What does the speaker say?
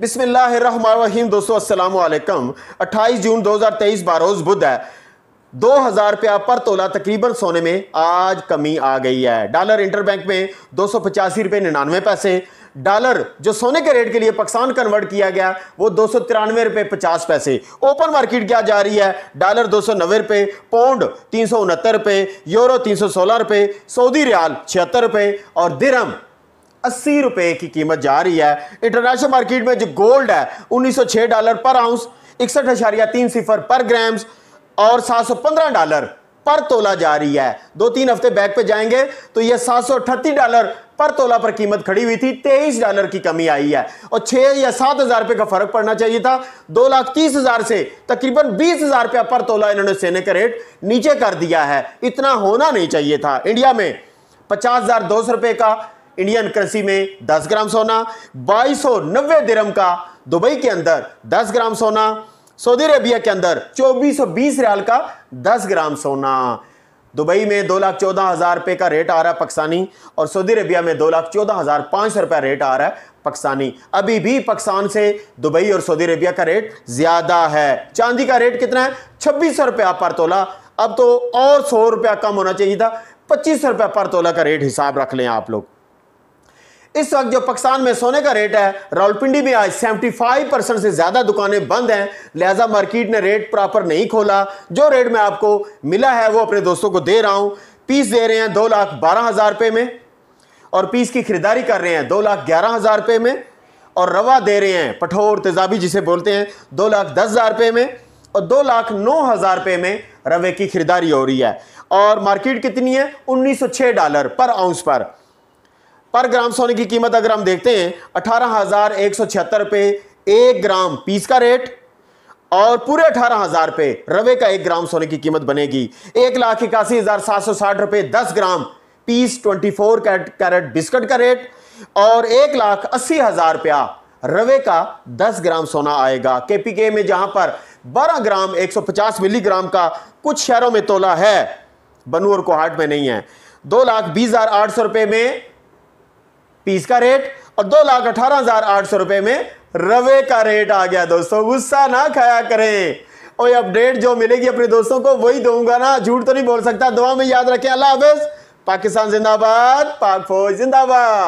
बिसमीम दोस्तों असलकम 28 जून 2023 बारोज़ बुध है दो हज़ार रुपया पर तोला तकरीबन सोने में आज कमी आ गई है डॉलर इंटरबैंक में दो सौ पचासी रुपये निन्यानवे पैसे डॉलर जो सोने के रेट के लिए पाकिस्तान कन्वर्ट किया गया वो दो सौ तिरानवे रुपये पचास पैसे ओपन मार्केट क्या जा रही है डॉलर दो सौ नब्बे रुपये पौंड तीन सौ उनहत्तर रुपये यूरो तीन सौ सोलह रुपये सऊदी रियाल छिहत्तर रुपये और दिरम अस्सी रुपए की कीमत जा रही है इंटरनेशनल मार्केट में जो गोल्ड है 1906 डॉलर पर आउंस इकसठ अशारिया तीन सिफर पर ग्राम्स और 715 डॉलर पर तोला जा रही है दो तीन हफ्ते बैक पे जाएंगे तो यह सात डॉलर पर तोला पर कीमत खड़ी हुई थी तेईस डॉलर की कमी आई है और छह या सात हजार रुपए का फर्क पड़ना चाहिए था दो लाख तीस हजार से तकरीबन बीस हजार रुपया पर तोला इन्होंने सेने का रेट नीचे कर दिया है इतना होना नहीं चाहिए था इंडिया में पचास हजार दो सौ रुपए का इंडियन करेंसी में 10 ग्राम सोना बाईस सौ नब्बे दिरम का दुबई के अंदर 10 ग्राम सोना सऊदी अरेबिया के अंदर चौबीस सौ बीस रियाल का 10 ग्राम सोना दुबई में दो लाख चौदह हज़ार रुपये का रेट आ रहा है पाकिस्तानी और सऊदी अरेबिया में दो लाख चौदह हज़ार पाँच सौ रुपया रेट आ रहा है पाकिस्तानी अभी भी पाकिस्तान से दुबई और सऊदी अरेबिया का रेट ज़्यादा है चांदी का रेट कितना है छब्बीस सौ रुपया पर तोला अब तो और सौ रुपया कम होना चाहिए था पच्चीस सौ रुपया पर तोला का रेट हिसाब रख लें आप लोग इस वक्त जो पाकिस्तान में सोने का रेट है रावलपिंडी में आज 75 परसेंट से ज़्यादा दुकानें बंद हैं लिहाजा मार्केट ने रेट प्रॉपर नहीं खोला जो रेट में आपको मिला है वो अपने दोस्तों को दे रहा हूं पीस दे रहे हैं दो लाख बारह हज़ार रुपये में और पीस की खरीदारी कर रहे हैं दो लाख ग्यारह हज़ार रुपये में और रवा दे रहे हैं पठोर तेजाबी जिसे बोलते हैं दो लाख दस हज़ार रुपये में और दो लाख नौ हज़ार रुपये में रवे की खरीदारी हो रही है और मार्केट कितनी है उन्नीस सौ छह डॉलर पर आउंस पर पर ग्राम सोने की कीमत अगर हम देखते हैं अठारह हजार एक सौ छिहत्तर रुपए एक ग्राम पीस का रेट और पूरे अठारह हजार रवे का एक ग्राम सोने की कीमत बनेगी एक लाख इक्यासी हजार सात सौ साठ रुपए दस gram piece twenty four carat biscuit का रेट और एक लाख अस्सी हजार रुपया रवे का 10 ग्राम सोना आएगा केपीके में जहां पर 12 ग्राम 150 मिलीग्राम का कुछ शहरों में तोला है बनूर कोहाट में नहीं है दो लाख बीस हजार आठ सौ रुपए में पीस का रेट और दो लाख अठारह हजार आठ सौ रुपए में रवे का रेट आ गया दोस्तों गुस्सा ना खाया करें और अपडेट जो मिलेगी अपने दोस्तों को वही दूंगा ना झूठ तो नहीं बोल सकता दुआ में याद रखें अल्लाह हाफिज पाकिस्तान जिंदाबाद पाक फौज जिंदाबाद